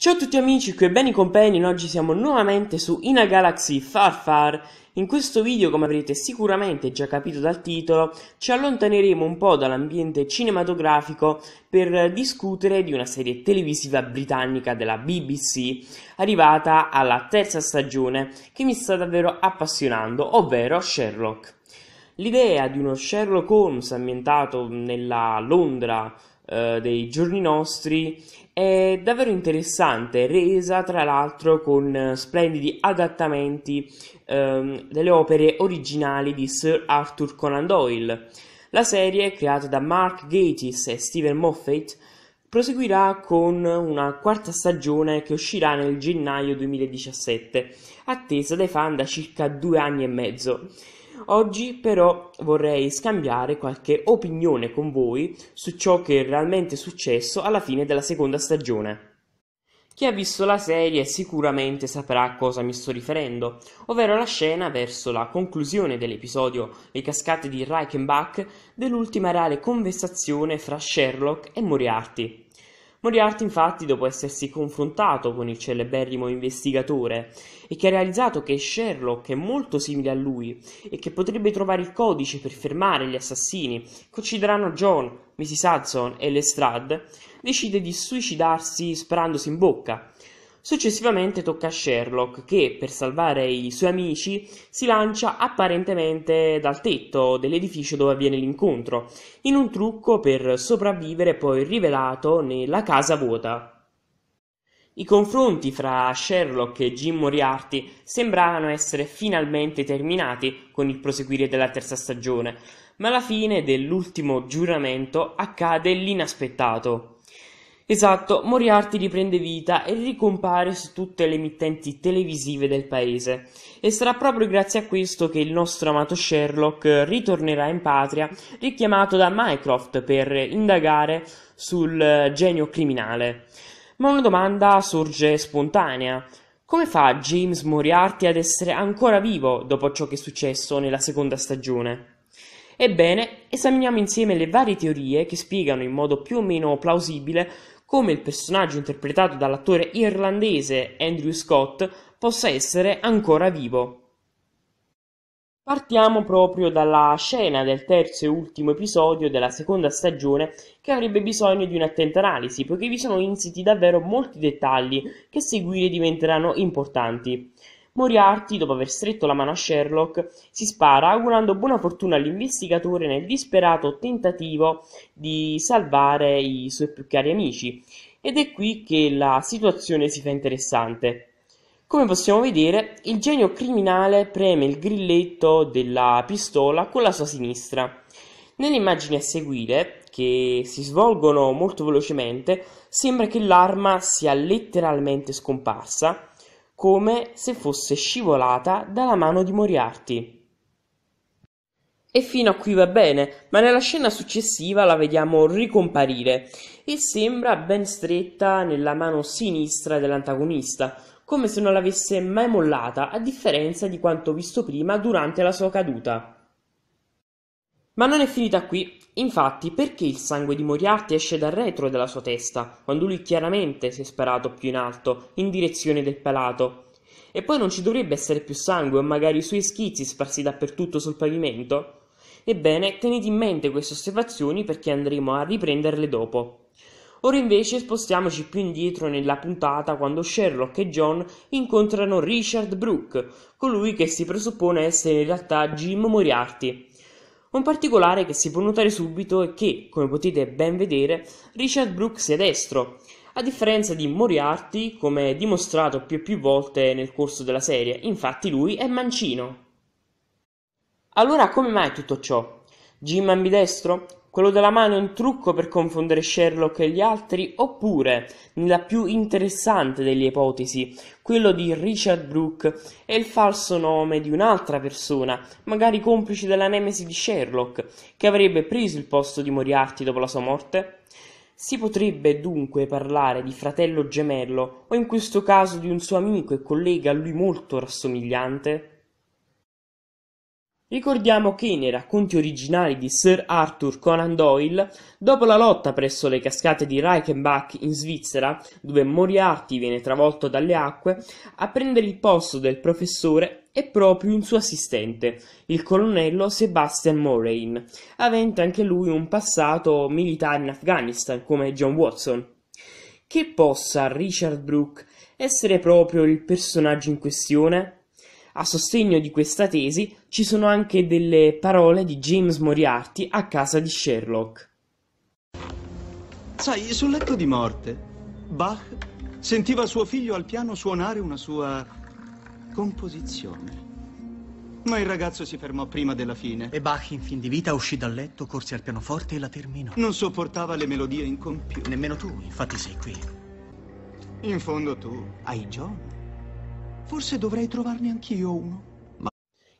Ciao a tutti amici, qui è Benny Companion, oggi siamo nuovamente su Ina Galaxy Far Far. In questo video, come avrete sicuramente già capito dal titolo, ci allontaneremo un po' dall'ambiente cinematografico per discutere di una serie televisiva britannica della BBC, arrivata alla terza stagione, che mi sta davvero appassionando, ovvero Sherlock. L'idea di uno Sherlock Holmes ambientato nella Londra eh, dei giorni nostri è davvero interessante, resa tra l'altro con eh, splendidi adattamenti ehm, delle opere originali di Sir Arthur Conan Doyle. La serie, creata da Mark Gatiss e Steven Moffat, proseguirà con una quarta stagione che uscirà nel gennaio 2017, attesa dai fan da circa due anni e mezzo. Oggi però vorrei scambiare qualche opinione con voi su ciò che è realmente successo alla fine della seconda stagione. Chi ha visto la serie sicuramente saprà a cosa mi sto riferendo, ovvero la scena verso la conclusione dell'episodio Le cascate di Reichenbach dell'ultima reale conversazione fra Sherlock e Moriarty. Moriarty infatti, dopo essersi confrontato con il celeberrimo investigatore e che ha realizzato che Sherlock è molto simile a lui e che potrebbe trovare il codice per fermare gli assassini che uccideranno John, Mrs. Hudson e Lestrade, decide di suicidarsi sparandosi in bocca. Successivamente tocca a Sherlock che, per salvare i suoi amici, si lancia apparentemente dal tetto dell'edificio dove avviene l'incontro, in un trucco per sopravvivere poi rivelato nella casa vuota. I confronti fra Sherlock e Jim Moriarty sembravano essere finalmente terminati con il proseguire della terza stagione, ma alla fine dell'ultimo giuramento accade l'inaspettato. Esatto, Moriarty riprende vita e ricompare su tutte le emittenti televisive del paese. E sarà proprio grazie a questo che il nostro amato Sherlock ritornerà in patria, richiamato da Mycroft per indagare sul genio criminale. Ma una domanda sorge spontanea. Come fa James Moriarty ad essere ancora vivo dopo ciò che è successo nella seconda stagione? Ebbene, esaminiamo insieme le varie teorie che spiegano in modo più o meno plausibile come il personaggio interpretato dall'attore irlandese Andrew Scott possa essere ancora vivo. Partiamo proprio dalla scena del terzo e ultimo episodio della seconda stagione che avrebbe bisogno di un'attenta analisi, poiché vi sono insiti davvero molti dettagli che seguire diventeranno importanti. Moriarty, dopo aver stretto la mano a Sherlock, si spara augurando buona fortuna all'investigatore nel disperato tentativo di salvare i suoi più cari amici. Ed è qui che la situazione si fa interessante. Come possiamo vedere, il genio criminale preme il grilletto della pistola con la sua sinistra. Nelle immagini a seguire, che si svolgono molto velocemente, sembra che l'arma sia letteralmente scomparsa come se fosse scivolata dalla mano di Moriarty. E fino a qui va bene, ma nella scena successiva la vediamo ricomparire e sembra ben stretta nella mano sinistra dell'antagonista, come se non l'avesse mai mollata, a differenza di quanto visto prima durante la sua caduta. Ma non è finita qui. Infatti, perché il sangue di Moriarty esce dal retro della sua testa, quando lui chiaramente si è sparato più in alto, in direzione del palato? E poi non ci dovrebbe essere più sangue o magari i suoi schizzi sparsi dappertutto sul pavimento? Ebbene, tenete in mente queste osservazioni perché andremo a riprenderle dopo. Ora invece spostiamoci più indietro nella puntata quando Sherlock e John incontrano Richard Brooke, colui che si presuppone essere in realtà Jim Moriarty, un particolare che si può notare subito è che, come potete ben vedere, Richard Brooks è destro, a differenza di Moriarty, come dimostrato più e più volte nel corso della serie, infatti lui è mancino. Allora come mai tutto ciò? Jim ambidestro? quello della mano è un trucco per confondere Sherlock e gli altri, oppure, nella più interessante delle ipotesi, quello di Richard Brooke è il falso nome di un'altra persona, magari complice della nemesi di Sherlock, che avrebbe preso il posto di Moriarty dopo la sua morte? Si potrebbe dunque parlare di fratello gemello o in questo caso di un suo amico e collega a lui molto rassomigliante? Ricordiamo che nei racconti originali di Sir Arthur Conan Doyle, dopo la lotta presso le cascate di Reichenbach in Svizzera, dove Moriarty viene travolto dalle acque, a prendere il posto del professore è proprio un suo assistente, il colonnello Sebastian Moraine, avente anche lui un passato militare in Afghanistan come John Watson. Che possa Richard Brooke essere proprio il personaggio in questione? A sostegno di questa tesi ci sono anche delle parole di James Moriarty a casa di Sherlock. Sai, sul letto di morte, Bach sentiva suo figlio al piano suonare una sua composizione. Ma il ragazzo si fermò prima della fine. E Bach, in fin di vita, uscì dal letto, corse al pianoforte e la terminò. Non sopportava le melodie incompiute. Nemmeno tu, infatti sei qui. In fondo tu hai John. Forse dovrei trovarne anch'io uno. Ma...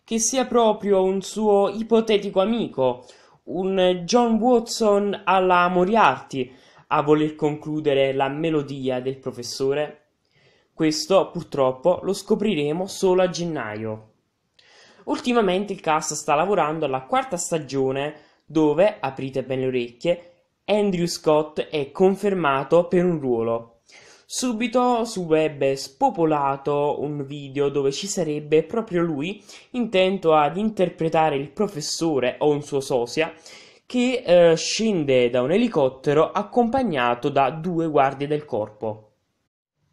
Che sia proprio un suo ipotetico amico, un John Watson alla Moriarty, a voler concludere la melodia del professore? Questo, purtroppo, lo scopriremo solo a gennaio. Ultimamente il cast sta lavorando alla quarta stagione dove, aprite bene le orecchie, Andrew Scott è confermato per un ruolo. Subito su web è spopolato un video dove ci sarebbe proprio lui intento ad interpretare il professore o un suo sosia che eh, scende da un elicottero accompagnato da due guardie del corpo.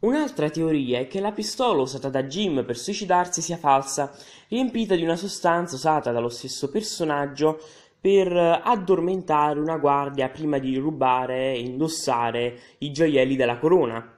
Un'altra teoria è che la pistola usata da Jim per suicidarsi sia falsa, riempita di una sostanza usata dallo stesso personaggio per eh, addormentare una guardia prima di rubare e indossare i gioielli della corona.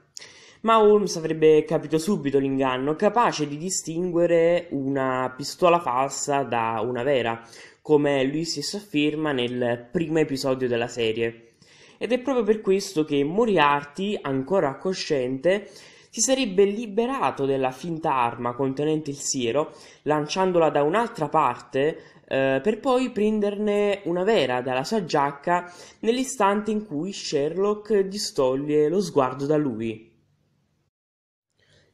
Ma Holmes avrebbe capito subito l'inganno, capace di distinguere una pistola falsa da una vera, come lui stesso afferma nel primo episodio della serie. Ed è proprio per questo che Moriarty, ancora cosciente, si sarebbe liberato della finta arma contenente il siero, lanciandola da un'altra parte, eh, per poi prenderne una vera dalla sua giacca nell'istante in cui Sherlock distoglie lo sguardo da lui.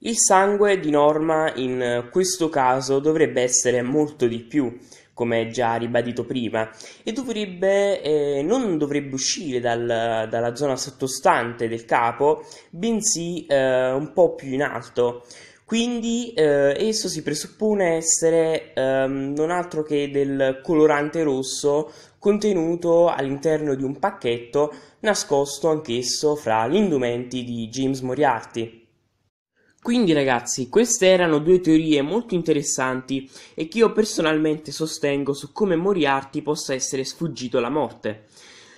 Il sangue di norma in questo caso dovrebbe essere molto di più, come già ribadito prima, e dovrebbe, eh, non dovrebbe uscire dal, dalla zona sottostante del capo, bensì eh, un po' più in alto. Quindi eh, esso si presuppone essere ehm, non altro che del colorante rosso contenuto all'interno di un pacchetto nascosto anch'esso fra gli indumenti di James Moriarty. Quindi ragazzi, queste erano due teorie molto interessanti e che io personalmente sostengo su come Moriarty possa essere sfuggito alla morte.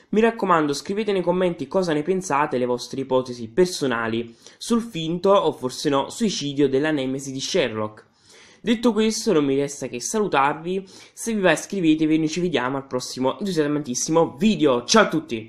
Mi raccomando, scrivete nei commenti cosa ne pensate, le vostre ipotesi personali sul finto o forse no suicidio della Nemesi di Sherlock. Detto questo, non mi resta che salutarvi, se vi va iscrivetevi e noi ci vediamo al prossimo entusiasmantissimo video. Ciao a tutti!